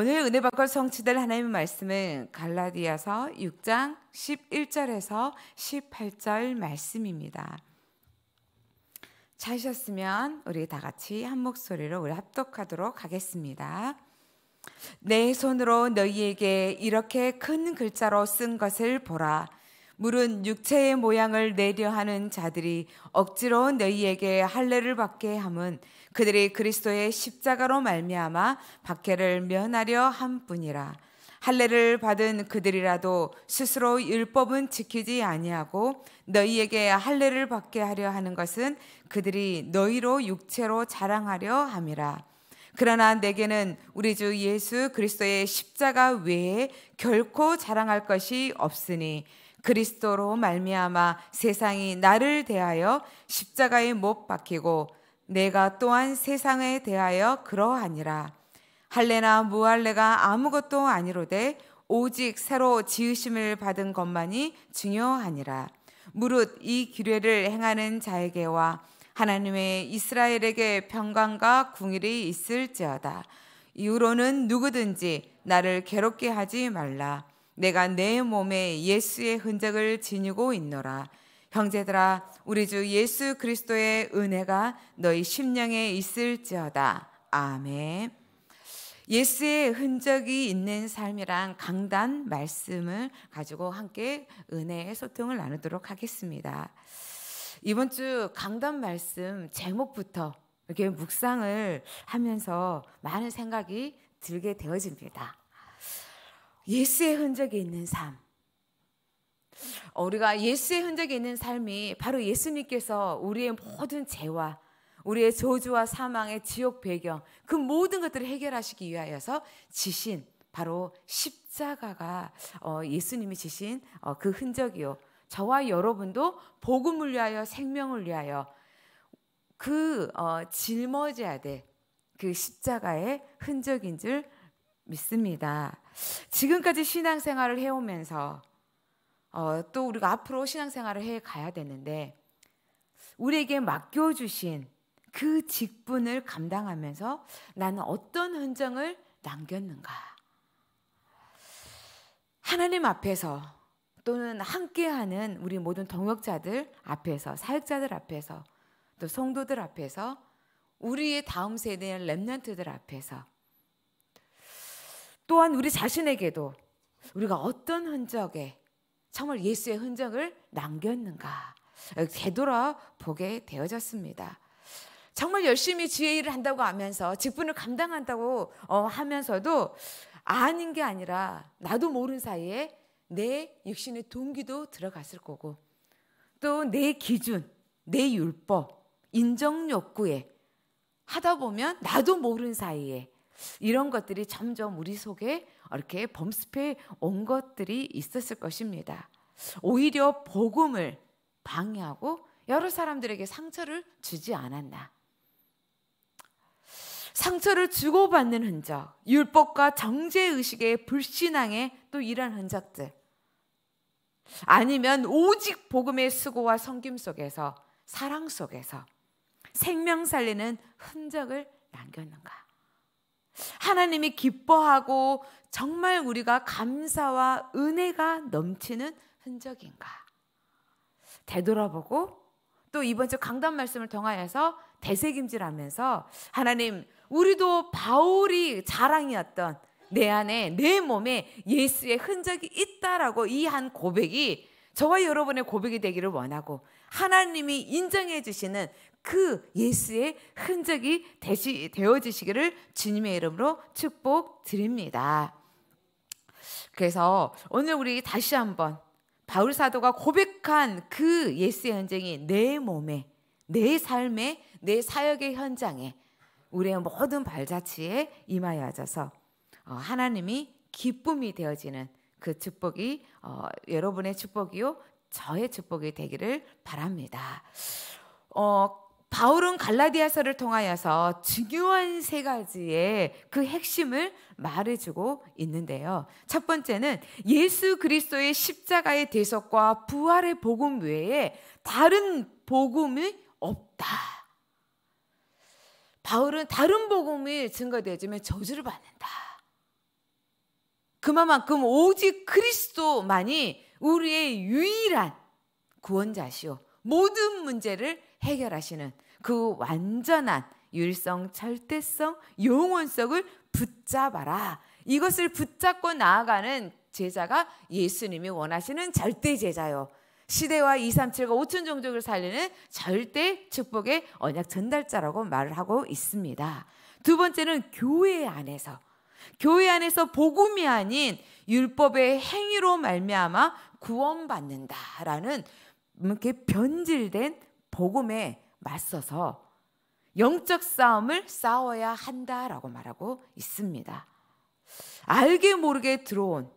오늘 은혜 받고 성취될 하나님의 말씀은 갈라디아서 6장 11절에서 18절 말씀입니다. 찾으셨으면 우리 다 같이 한 목소리로 우리 합독하도록 하겠습니다. 내 손으로 너희에게 이렇게 큰 글자로 쓴 것을 보라. 물은 육체의 모양을 내려 하는 자들이 억지로 너희에게 할례를 받게 함은 그들이 그리스도의 십자가로 말미암아 박해를 면하려 함뿐이라 할례를 받은 그들이라도 스스로 율법은 지키지 아니하고 너희에게 할례를 받게 하려 하는 것은 그들이 너희로 육체로 자랑하려 함이라 그러나 내게는 우리 주 예수 그리스도의 십자가 외에 결코 자랑할 것이 없으니 그리스도로 말미암아 세상이 나를 대하여 십자가에 못 박히고 내가 또한 세상에 대하여 그러하니라. 할례나 무할례가 아무것도 아니로되 오직 새로 지으심을 받은 것만이 중요하니라. 무릇 이 규례를 행하는 자에게와 하나님의 이스라엘에게 평강과 궁일이 있을지어다. 이후로는 누구든지 나를 괴롭게 하지 말라. 내가 내 몸에 예수의 흔적을 지니고 있노라. 형제들아 우리 주 예수 그리스도의 은혜가 너희 심령에 있을지어다. 아멘. 예수의 흔적이 있는 삶이란 강단 말씀을 가지고 함께 은혜의 소통을 나누도록 하겠습니다. 이번 주 강단 말씀 제목부터 이렇게 묵상을 하면서 많은 생각이 들게 되어집니다. 예수의 흔적이 있는 삶. 어, 우리가 예수의 흔적이 있는 삶이 바로 예수님께서 우리의 모든 죄와 우리의 저주와 사망의 지옥 배경 그 모든 것들을 해결하시기 위하여서 지신 바로 십자가가 어, 예수님이 지신 어, 그 흔적이요. 저와 여러분도 복음을 위하여 생명을 위하여 그 짊어져야 돼 그 십자가의 흔적인 줄 믿습니다. 지금까지 신앙생활을 해오면서 어, 또 우리가 앞으로 신앙생활을 해 가야 되는데 우리에게 맡겨주신 그 직분을 감당하면서 나는 어떤 흔적을 남겼는가. 하나님 앞에서 또는 함께하는 우리 모든 동역자들 앞에서 사역자들 앞에서 또 성도들 앞에서 우리의 다음 세대인 렘런트들 앞에서 또한 우리 자신에게도 우리가 어떤 흔적에 정말 예수의 흔적을 남겼는가 되돌아보게 되어졌습니다. 정말 열심히 주의 일을 한다고 하면서 직분을 감당한다고 어, 하면서도 아닌 게 아니라 나도 모르는 사이에 내 육신의 동기도 들어갔을 거고 또 내 기준, 내 율법, 인정 욕구에 하다 보면 나도 모르는 사이에 이런 것들이 점점 우리 속에 이렇게 범습해 온 것들이 있었을 것입니다. 오히려 복음을 방해하고 여러 사람들에게 상처를 주지 않았나. 상처를 주고받는 흔적, 율법과 정죄의식의 불신앙의 또 이런 흔적들. 아니면 오직 복음의 수고와 섬김 속에서 사랑 속에서 생명 살리는 흔적을 남겼는가? 하나님이 기뻐하고 정말 우리가 감사와 은혜가 넘치는 흔적인가? 되돌아보고 또 이번 주 강단 말씀을 통하여서 대세김질하면서 하나님 우리도 바울이 자랑이었던 내 안에 내 몸에 예수의 흔적이 있다라고 이 한 고백이 저와 여러분의 고백이 되기를 원하고 하나님이 인정해 주시는 그 예수의 흔적이 되시, 되어지시기를 주님의 이름으로 축복드립니다. 그래서 오늘 우리 다시 한번 바울 사도가 고백한 그 예수의 현장이 내 몸에, 내 삶에, 내 사역의 현장에 우리의 모든 발자취에 임하여 하서 어, 하나님이 기쁨이 되어지는 그 축복이 어, 여러분의 축복이요 저의 축복이 되기를 바랍니다. 어, 바울은 갈라디아서를 통하여서 중요한 세 가지의 그 핵심을 말해주고 있는데요. 첫 번째는 예수 그리스도의 십자가의 대속과 부활의 복음 외에 다른 복음이 없다. 바울은 다른 복음이 증거되어지면 저주를 받는다. 그만큼 오직 그리스도만이 우리의 유일한 구원자시오. 모든 문제를 해결하시는 그 완전한 율성, 절대성, 영원성을 붙잡아라. 이것을 붙잡고 나아가는 제자가 예수님이 원하시는 절대 제자요. 시대와 237과 5천 종족을 살리는 절대 축복의 언약 전달자라고 말을 하고 있습니다. 두 번째는 교회 안에서 교회 안에서 복음이 아닌 율법의 행위로 말미암아 구원받는다라는 이렇게 변질된 복음에 맞서서 영적 싸움을 싸워야 한다라고 말하고 있습니다. 알게 모르게 들어온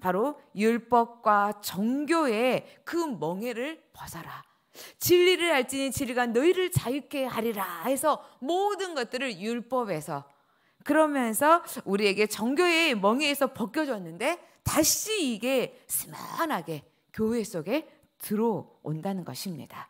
바로 율법과 정교의 그 멍해를 벗어라. 진리를 알지니 진리가 너희를 자유케 하리라 해서 모든 것들을 율법에서 그러면서 우리에게 정교의 멍에에서 벗겨졌는데 다시 이게 스만하게 교회 속에 들어온다는 것입니다.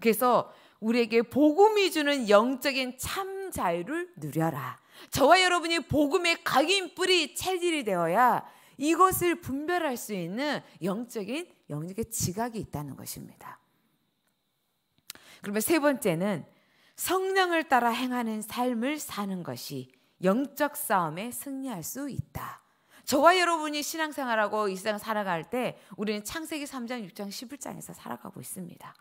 그래서 우리에게 복음이 주는 영적인 참 자유를 누려라. 저와 여러분이 복음의 각인 뿌리 체질이 되어야 이것을 분별할 수 있는 영적인 영적의 지각이 있다는 것입니다. 그러면 세 번째는 성령을 따라 행하는 삶을 사는 것이 영적 싸움에 승리할 수 있다. 저와 여러분이 신앙생활하고 일상 살아갈 때 우리는 창세기 3장, 6장, 11장에서 살아가고 있습니다.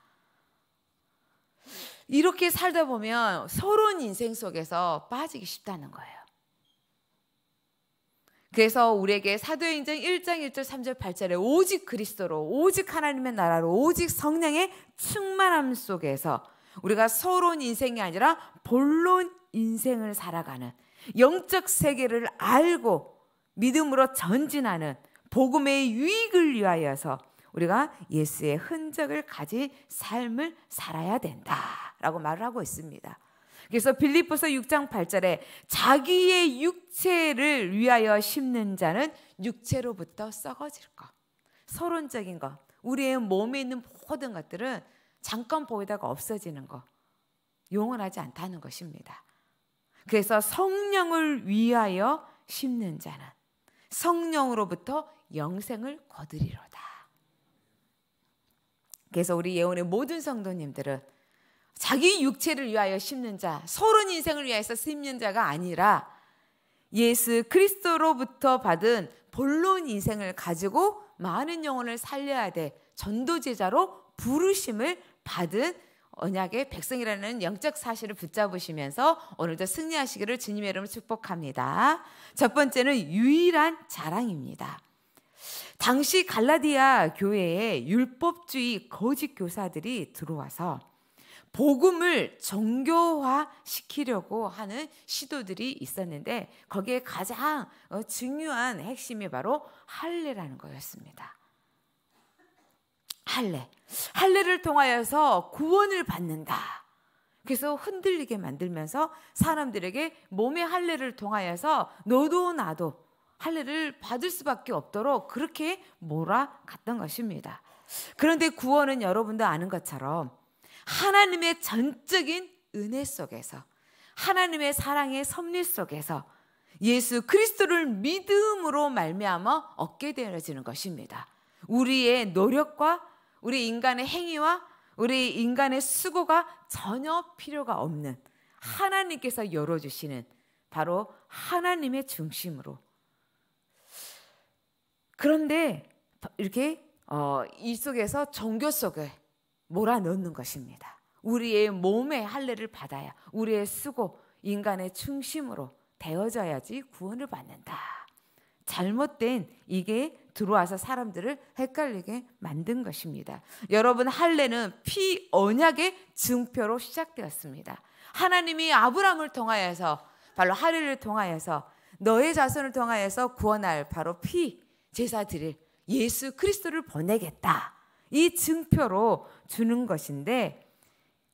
이렇게 살다 보면 서론 인생 속에서 빠지기 쉽다는 거예요. 그래서 우리에게 사도행전 1장 1절 3절 8절에 오직 그리스도로 오직 하나님의 나라로 오직 성령의 충만함 속에서 우리가 서론 인생이 아니라 본론 인생을 살아가는 영적 세계를 알고 믿음으로 전진하는 복음의 유익을 위하여서 우리가 예수의 흔적을 가진 삶을 살아야 된다라고 말을 하고 있습니다. 그래서 빌립보서 6장 8절에 자기의 육체를 위하여 심는 자는 육체로부터 썩어질 것. 서론적인 것. 우리의 몸에 있는 모든 것들은 잠깐 보이다가 없어지는 것. 영원하지 않다는 것입니다. 그래서 성령을 위하여 심는 자는 성령으로부터 영생을 거두리로다. 그래서 우리 예원의 모든 성도님들은 자기 육체를 위하여 심는 자, 소론 인생을 위해서 심는 자가 아니라 예수 그리스도로부터 받은 본론 인생을 가지고 많은 영혼을 살려야 돼. 전도 제자로 부르심을 받은 언약의 백성이라는 영적 사실을 붙잡으시면서 오늘도 승리하시기를 주님의 이름으로 축복합니다. 첫 번째는 유일한 자랑입니다. 당시 갈라디아 교회에 율법주의 거짓 교사들이 들어와서 복음을 정교화 시키려고 하는 시도들이 있었는데 거기에 가장 어, 중요한 핵심이 바로 할례라는 거였습니다. 할례. 할례를 통하여서 구원을 받는다. 그래서 흔들리게 만들면서 사람들에게 몸의 할례를 통하여서 너도 나도 할례를 받을 수밖에 없도록 그렇게 몰아갔던 것입니다. 그런데 구원은 여러분도 아는 것처럼 하나님의 전적인 은혜 속에서 하나님의 사랑의 섭리 속에서 예수 그리스도를 믿음으로 말미암아 얻게 되어지는 것입니다. 우리의 노력과 우리 인간의 행위와 우리 인간의 수고가 전혀 필요가 없는 하나님께서 열어주시는 바로 하나님의 중심으로 그런데 이렇게 어, 일 속에서 종교 속에 몰아넣는 것입니다. 우리의 몸의 할례를 받아야 우리의 수고 인간의 중심으로 되어져야지 구원을 받는다. 잘못된 이게 들어와서 사람들을 헷갈리게 만든 것입니다. 여러분 할례는 피 언약의 증표로 시작되었습니다. 하나님이 아브라함을 통하여서 바로 할례를 통하여서 너의 자손을 통하여서 구원할 바로 피 제사 드릴 예수 그리스도를 보내겠다. 이 증표로 주는 것인데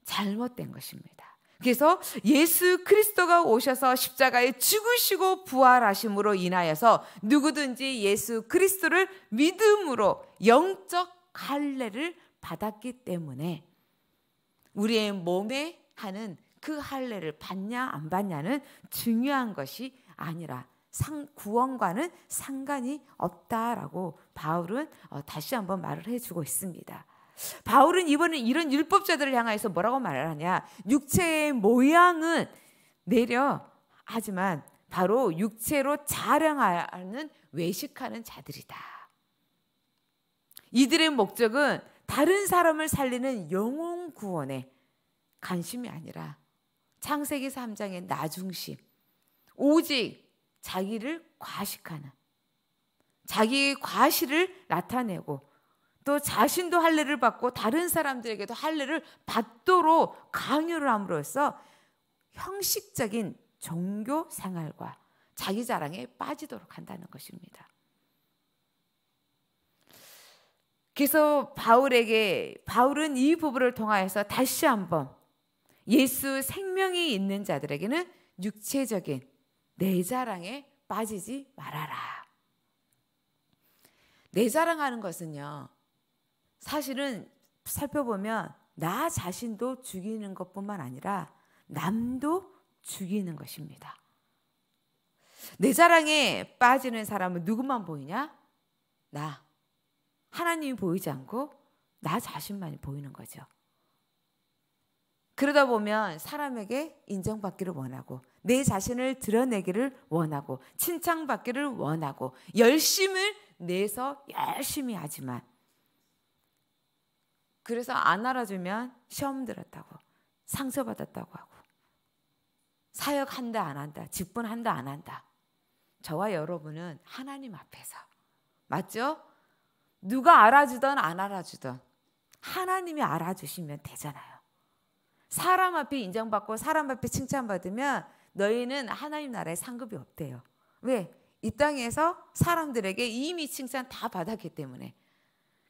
잘못된 것입니다. 그래서 예수 그리스도가 오셔서 십자가에 죽으시고 부활하심으로 인하여서 누구든지 예수 그리스도를 믿음으로 영적 할례를 받았기 때문에 우리의 몸에 하는 그 할례를 받냐 안 받냐는 중요한 것이 아니라 상, 구원과는 상관이 없다라고 바울은 어, 다시 한번 말을 해주고 있습니다. 바울은 이번에 이런 율법자들을 향해서 뭐라고 말을 하냐? 육체의 모양은 내려 하지만 바로 육체로 자랑하는 외식하는 자들이다. 이들의 목적은 다른 사람을 살리는 영혼 구원에 관심이 아니라 창세기 3장의 나중심 오직 자기를 과식하는 자기 과실을 나타내고 또 자신도 할례를 받고 다른 사람들에게도 할례를 받도록 강요를 함으로써 형식적인 종교 생활과 자기 자랑에 빠지도록 한다는 것입니다. 그래서 바울에게 바울은 이 부부를 통하여서 다시 한번 예수 생명이 있는 자들에게는 육체적인 내 자랑에 빠지지 말아라. 내 자랑하는 것은요, 사실은 살펴보면 나 자신도 죽이는 것뿐만 아니라 남도 죽이는 것입니다. 내 자랑에 빠지는 사람은 누구만 보이냐? 나. 하나님이 보이지 않고 나 자신만이 보이는 거죠. 그러다 보면 사람에게 인정받기를 원하고 내 자신을 드러내기를 원하고 칭찬받기를 원하고 열심을 내서 열심히 하지만 그래서 안 알아주면 시험 들었다고 상처받았다고 하고 사역한다 안 한다 직분한다 안 한다 저와 여러분은 하나님 앞에서 맞죠? 누가 알아주던 안 알아주던 하나님이 알아주시면 되잖아요. 사람 앞에 인정받고 사람 앞에 칭찬받으면 너희는 하나님 나라에 상급이 없대요. 왜? 이 땅에서 사람들에게 이미 칭찬 다 받았기 때문에.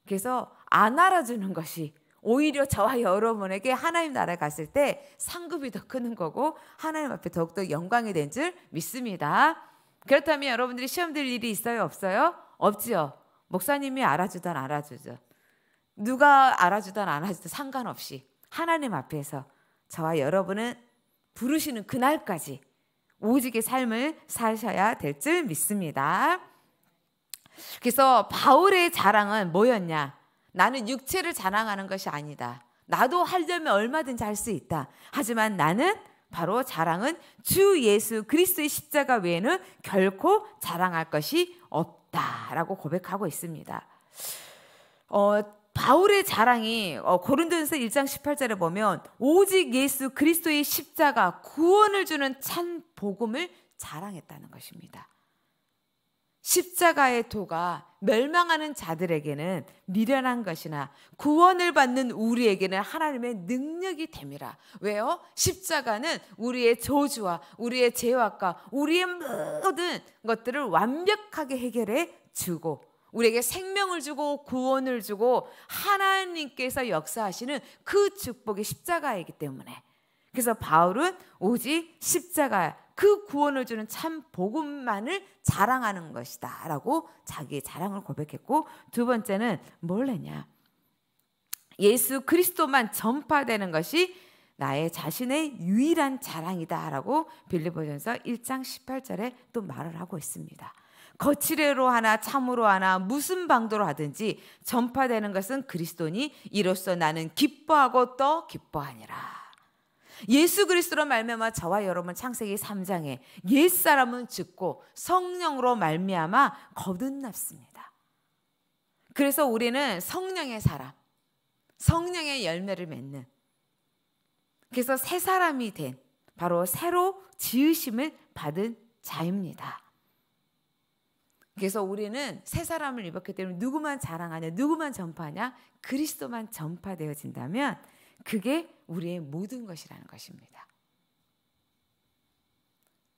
그래서 안 알아주는 것이 오히려 저와 여러분에게 하나님 나라에 갔을 때 상급이 더 크는 거고 하나님 앞에 더욱더 영광이 된 줄 믿습니다. 그렇다면 여러분들이 시험 들 일이 있어요? 없어요? 없지요. 목사님이 알아주던알아주죠 누가 알아주던 알아주든 상관없이 하나님 앞에서 저와 여러분은 부르시는 그날까지 오직의 삶을 사셔야 될 줄 믿습니다. 그래서 바울의 자랑은 뭐였냐? 나는 육체를 자랑하는 것이 아니다. 나도 하려면 얼마든지 할 수 있다. 하지만 나는 바로 자랑은 주 예수 그리스도의 십자가 외에는 결코 자랑할 것이 없다라고 고백하고 있습니다. 어, 바울의 자랑이 어, 고린도전서 1장 18절에 보면 오직 예수 그리스도의 십자가 구원을 주는 찬 복음을 자랑했다는 것입니다. 십자가의 도가 멸망하는 자들에게는 미련한 것이나 구원을 받는 우리에게는 하나님의 능력이 됨이라. 왜요? 십자가는 우리의 저주와 우리의 죄악과 우리의 모든 것들을 완벽하게 해결해 주고 우리에게 생명을 주고 구원을 주고 하나님께서 역사하시는 그 축복이 십자가이기 때문에 그래서 바울은 오직 십자가 그 구원을 주는 참 복음만을 자랑하는 것이다라고 자기의 자랑을 고백했고 두 번째는 뭘 했냐? 예수 그리스도만 전파되는 것이 나의 자신의 유일한 자랑이다라고 빌리보전서 1장 18절에 또 말을 하고 있습니다. 거칠애로 하나 참으로 하나 무슨 방도로 하든지 전파되는 것은 그리스도니 이로써 나는 기뻐하고 또 기뻐하니라. 예수 그리스도로 말미암아 저와 여러분 창세기 3장에 옛 사람은 죽고 성령으로 말미암아 거듭났습니다. 그래서 우리는 성령의 사람, 성령의 열매를 맺는 그래서 새 사람이 된 바로 새로 지으심을 받은 자입니다. 그래서 우리는 새 사람을 입었기 때문에 누구만 자랑하냐, 누구만 전파하냐, 그리스도만 전파되어진다면 그게 우리의 모든 것이라는 것입니다.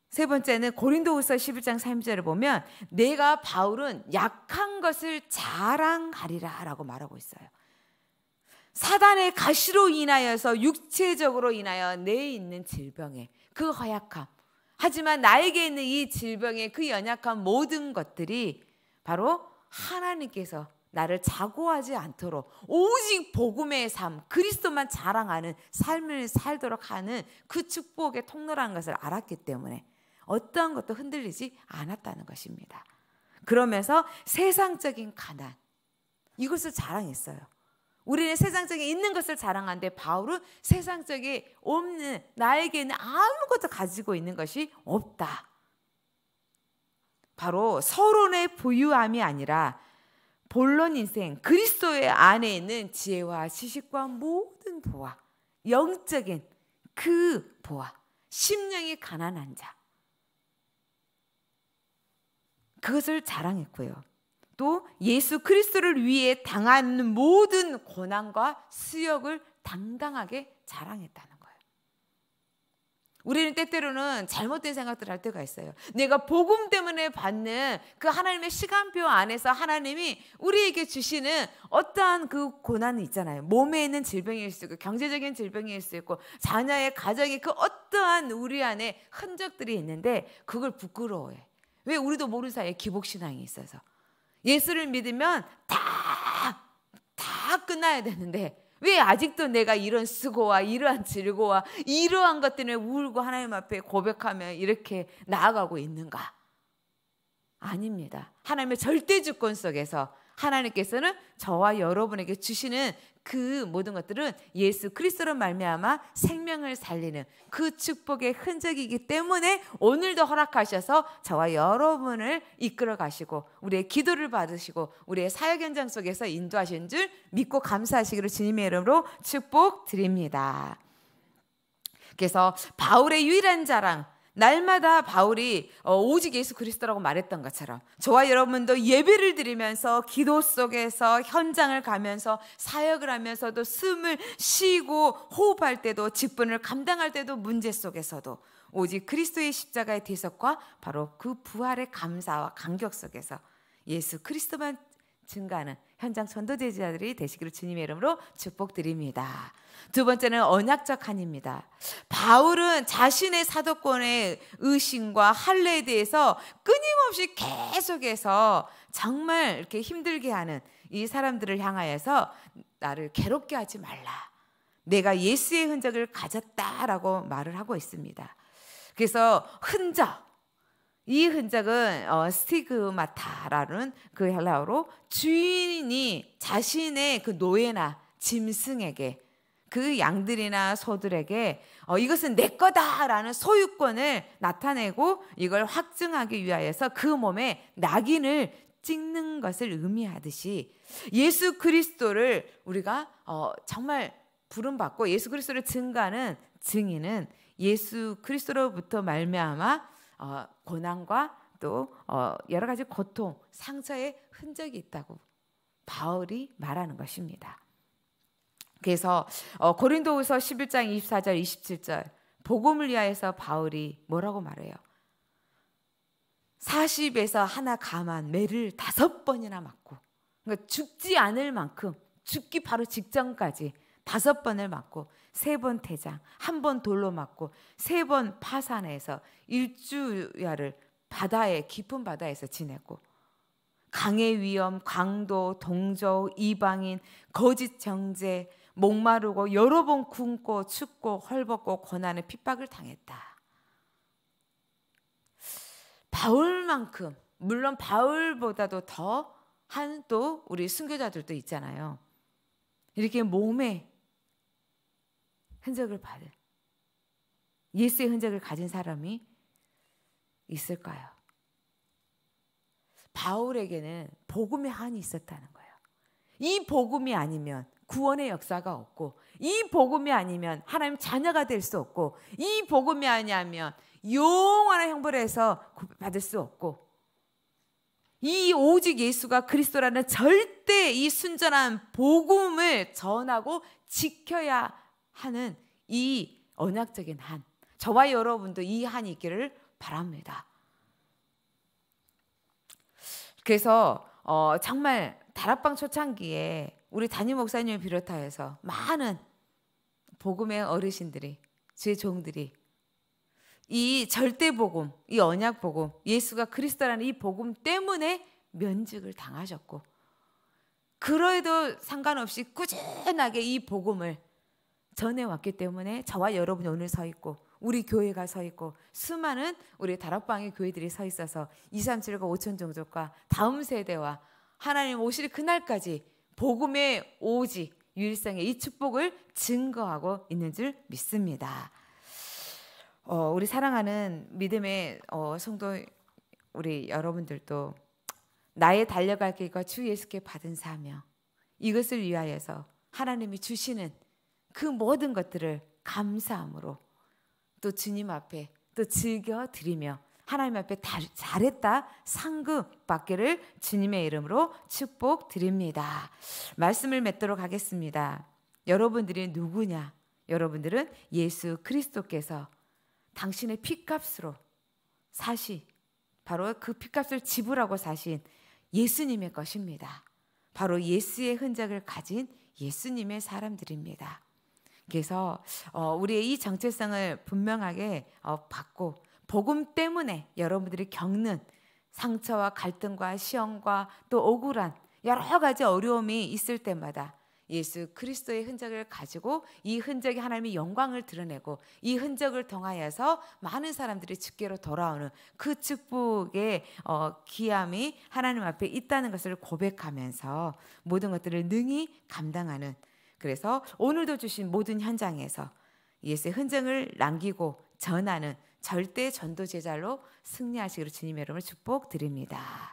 세 번째는 고린도후서 11장 3절을 보면 내가 바울은 약한 것을 자랑하리라라고 말하고 있어요. 사단의 가시로 인하여서 육체적으로 인하여 내 있는 질병에 그 허약함 하지만 나에게 있는 이 질병의 그 연약한 모든 것들이 바로 하나님께서 나를 자고하지 않도록 오직 복음의 삶, 그리스도만 자랑하는 삶을 살도록 하는 그 축복의 통로라는 것을 알았기 때문에 어떠한 것도 흔들리지 않았다는 것입니다. 그러면서 세상적인 가난 이것을 자랑했어요. 우리는 세상적인 있는 것을 자랑하는데 바울은 세상적인 없는 나에게는 아무것도 가지고 있는 것이 없다. 바로 서론의 부유함이 아니라 본론 인생 그리스도의 안에 있는 지혜와 지식과 모든 보화, 영적인 그 보화, 심령이 가난한 자. 그것을 자랑했고요. 또 예수 그리스도를 위해 당하는 모든 고난과 수역을 당당하게 자랑했다는 거예요. 우리는 때때로는 잘못된 생각들 할 때가 있어요. 내가 복음 때문에 받는 그 하나님의 시간표 안에서 하나님이 우리에게 주시는 어떠한 그 고난이 있잖아요. 몸에 있는 질병일 수 있고 경제적인 질병일 수 있고 자녀의 가정의 그 어떠한 우리 안에 흔적들이 있는데 그걸 부끄러워해. 왜 우리도 모르는 사이에 기복신앙이 있어서. 예수를 믿으면 다, 다 끝나야 되는데 왜 아직도 내가 이런 수고와 이러한 즐거와 이러한 것 때문에 울고 하나님 앞에 고백하며 이렇게 나아가고 있는가? 아닙니다. 하나님의 절대 주권 속에서 하나님께서는 저와 여러분에게 주시는 그 모든 것들은 예수 그리스도로 말미암아 생명을 살리는 그 축복의 흔적이기 때문에 오늘도 허락하셔서 저와 여러분을 이끌어 가시고 우리의 기도를 받으시고 우리의 사역 현장 속에서 인도하신 줄 믿고 감사하시기로 주님의 이름으로 축복드립니다. 그래서 바울의 유일한 자랑 날마다 바울이 어, 오직 예수 그리스도라고 말했던 것처럼 저와 여러분도 예배를 드리면서 기도 속에서 현장을 가면서 사역을 하면서도 숨을 쉬고 호흡할 때도 직분을 감당할 때도 문제 속에서도 오직 그리스도의 십자가의 대속과 바로 그 부활의 감사와 감격 속에서 예수 그리스도만 증가하는 현장 전도제자들이 되시기를 주님의 이름으로 축복드립니다. 두 번째는 언약적 한입니다. 바울은 자신의 사도권의 의심과 할례에 대해서 끊임없이 계속해서 정말 이렇게 힘들게 하는 이 사람들을 향하여서 나를 괴롭게 하지 말라. 내가 예수의 흔적을 가졌다라고 말을 하고 있습니다. 그래서 흔적, 이 흔적은 어, 스티그마타라는 그 헬라어로 주인이 자신의 그 노예나 짐승에게 그 양들이나 소들에게 어, 이것은 내 거다라는 소유권을 나타내고 이걸 확증하기 위하여서 그 몸에 낙인을 찍는 것을 의미하듯이 예수 그리스도를 우리가 어, 정말 부름받고 예수 그리스도를 증가하는 증인은 예수 그리스도로부터 말미암아 어, 고난과 또 어, 여러 가지 고통, 상처의 흔적이 있다고 바울이 말하는 것입니다. 그래서 어, 고린도후서 11장 24절 27절 복음을 위하여서 바울이 뭐라고 말해요? 40에서 하나 감한 매를 다섯 번이나 맞고 그러니까 죽지 않을 만큼 죽기 바로 직전까지 다섯 번을 맞고 세번 태장, 한 번 돌로 맞고 세 번 파산해서 일주야를 바다에 깊은 바다에서 지내고 강의 위험, 강도, 동조, 이방인, 거짓 정제, 목마르고 여러 번 굶고 춥고 헐벗고 고난의 핍박을 당했다. 바울만큼 물론 바울보다도 더 한 또 우리 순교자들도 있잖아요. 이렇게 몸에 흔적을 받은 예수의 흔적을 가진 사람이 있을까요? 바울에게는 복음의 한이 있었다는 거예요. 이 복음이 아니면 구원의 역사가 없고 이 복음이 아니면 하나님 자녀가 될 수 없고 이 복음이 아니면 영원한 형벌에서 받을 수 없고 이 오직 예수가 그리스도라는 절대 이 순전한 복음을 전하고 지켜야 하는 이 언약적인 한, 저와 여러분도 이 한이 있기를 바랍니다. 그래서 어, 정말 다락방 초창기에 우리 담임 목사님을 비롯하여서 많은 복음의 어르신들이 제 종들이 이 절대 복음, 이 언약 복음, 예수가 그리스도라는 이 복음 때문에 면직을 당하셨고 그러에도 상관없이 꾸준하게 이 복음을 전해 왔기 때문에 저와 여러분이 오늘 서 있고 우리 교회가 서 있고 수많은 우리 다락방의 교회들이 서 있어서 237과 5천 종족과 다음 세대와 하나님 오실 그날까지 복음의 오지 유일성의 이 축복을 증거하고 있는 줄 믿습니다. 어, 우리 사랑하는 믿음의 어, 성도 우리 여러분들도 나의 달려갈 길과 주 예수께 받은 사명 이것을 위하여서 하나님이 주시는 그 모든 것들을 감사함으로 또 주님 앞에 또 즐겨 드리며 하나님 앞에 다, 잘했다 상급 받기를 주님의 이름으로 축복 드립니다. 말씀을 맺도록 하겠습니다. 여러분들이 누구냐? 여러분들은 예수 그리스도께서 당신의 피값으로 사시 바로 그 피값을 지불하고 사신 예수님의 것입니다. 바로 예수의 흔적을 가진 예수님의 사람들입니다. 그래서 어, 우리의 이 정체성을 분명하게 어, 받고 복음 때문에 여러분들이 겪는 상처와 갈등과 시험과 또 억울한 여러 가지 어려움이 있을 때마다 예수 그리스도의 흔적을 가지고 이 흔적이 하나님의 영광을 드러내고 이 흔적을 통하여서 많은 사람들이 집계로 돌아오는 그 축복의 어, 귀함이 하나님 앞에 있다는 것을 고백하면서 모든 것들을 능히 감당하는 그래서 오늘도 주신 모든 현장에서 예수의 흔적을 남기고 전하는 절대 전도 제자로 승리하시기로 주님의 이름을 축복드립니다.